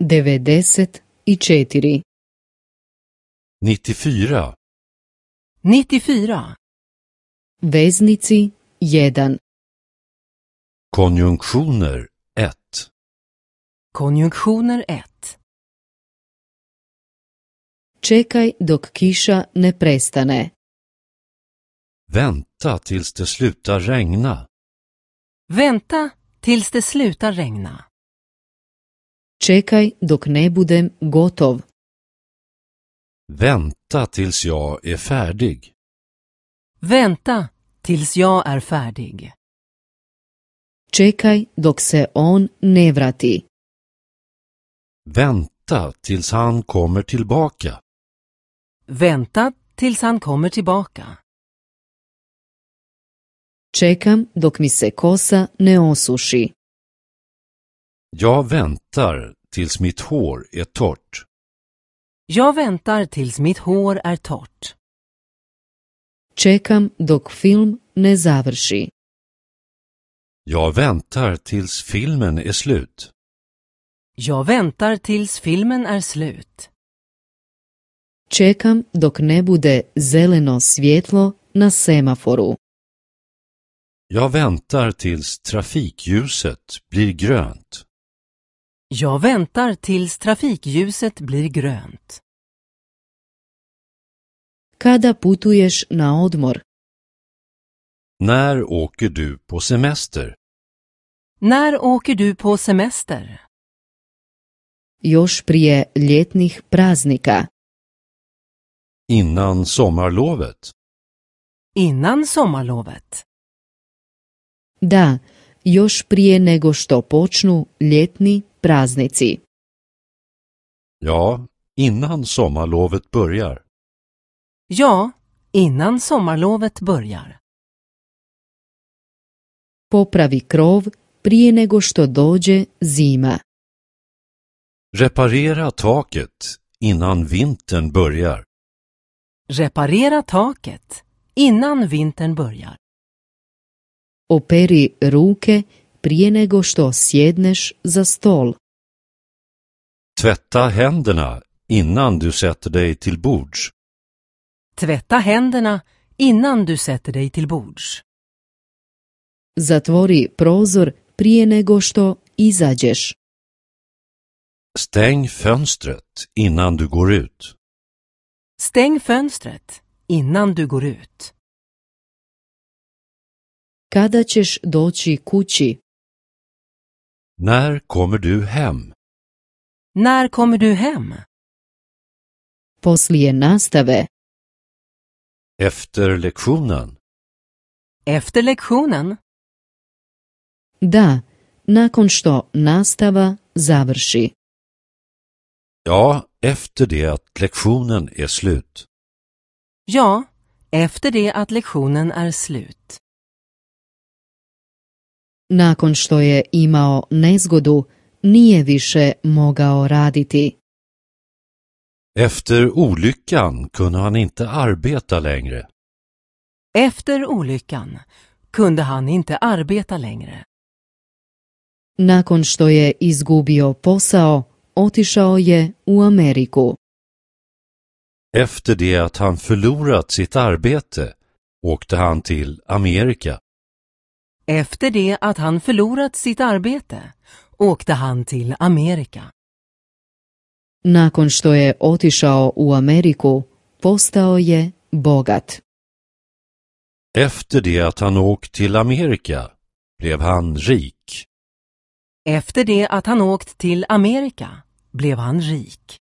Devedeset i četiri. 94. 94. Veznici 1. Konjunktioner 1. Konjunktioner 1. Čekaj dok kiša ne prestane. Vänta tills det slutar regna. Vänta tills det slutar regna. Čekaj dok ne budem gotov. Vänta tills jag är färdig. Vänta tills jag är färdig. Čekaj dok se on ne vrati. Vänta tills han kommer tillbaka. Vänta tills han kommer tillbaka. Čekam dok mi se kosa ne osuši. Jag väntar tills mitt hår är torrt. Jag väntar tills mitt hår är torrt. Čekam dok film ne završi. Jag väntar tills filmen är slut. Jag väntar tills filmen är slut. Čekam dok ne bude zeleno svjetlo na semaforu. Jag väntar tills trafikljuset blir grönt. Jag väntar tills trafikljuset blir grönt. Kada putuješ na odmor? När åker du på semester? När åker du på semester? Još prije ljetnih praznika. Innan sommarlovet. Innan sommarlovet. Da, još prije nego što počnu ljetni praznici. Ja, innan sommarlovet börjar. Ja, innan sommarlovet börjar. Popravi krov prije nego što dođe zima. Reparera taket innan vintern börjar. Reparera taket innan vintern börjar. Operi ruke prije nego što sjedneš za stol. Tvätta händerna innan du sätter dig till bords. Tvätta händerna innan du sätter dig till bords. Zatvori prozor prije nego što izađeš. Stäng fönstret innan du går ut. Stäng fönstret innan du går ut. Kada ćeš doći kući? När kommer du hem? När kommer du hem? Poslije nastave. Efter lektionen. Efter lektionen? Da, nakon što nastava završi. Ja, efter det att lektionen är slut. Ja, efter det att lektionen är slut. Nakon što je imao nezgodu, nije više mogao raditi. Efter olyckan kunde han inte arbeta längre. Efter olyckan kunde han inte arbeta längre. Nakon što je izgubio posao, otišao je u Ameriku. Efter det att han förlorat sitt arbete åkte han till Amerika. Efter det att han förlorat sitt arbete åkte han till Amerika. Nakon što je otišao u Ameriku, postao je bogat. Efter det att han åkt till Amerika blev han rik. Efter det att han åkt till Amerika blev han rik.